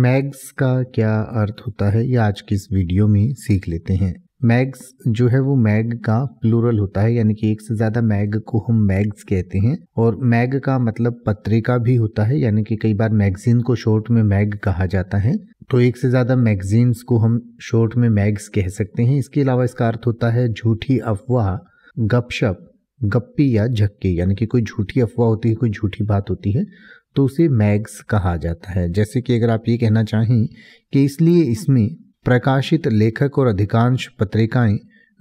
मैग्स का क्या अर्थ होता है ये आज की इस वीडियो में सीख लेते हैं मैग्स जो है वो मैग का प्लूरल होता है यानी कि एक से ज्यादा मैग को हम मैग्स कहते हैं और मैग का मतलब पत्रिका भी होता है यानी कि कई बार मैगजीन को शॉर्ट में मैग कहा जाता है तो एक से ज्यादा मैगजीन्स को हम शॉर्ट में मैग्स कह सकते हैं इसके अलावा इसका अर्थ होता है झूठी अफवाह गपशप गप्पी या झक्की यानी कि कोई झूठी अफवाह होती है कोई झूठी बात होती है तो उसे मैग्स कहा जाता है जैसे कि अगर आप ये कहना चाहें कि इसलिए इसमें प्रकाशित लेखक और अधिकांश पत्रिकाएं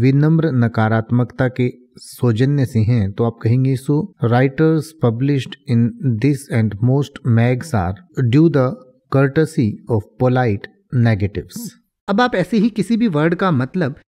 विनम्र नकारात्मकता के सौजन्य से हैं तो आप कहेंगे so writers published in this and most mags are due the courtesy of polite negatives अब आप ऐसे ही किसी भी वर्ड का मतलब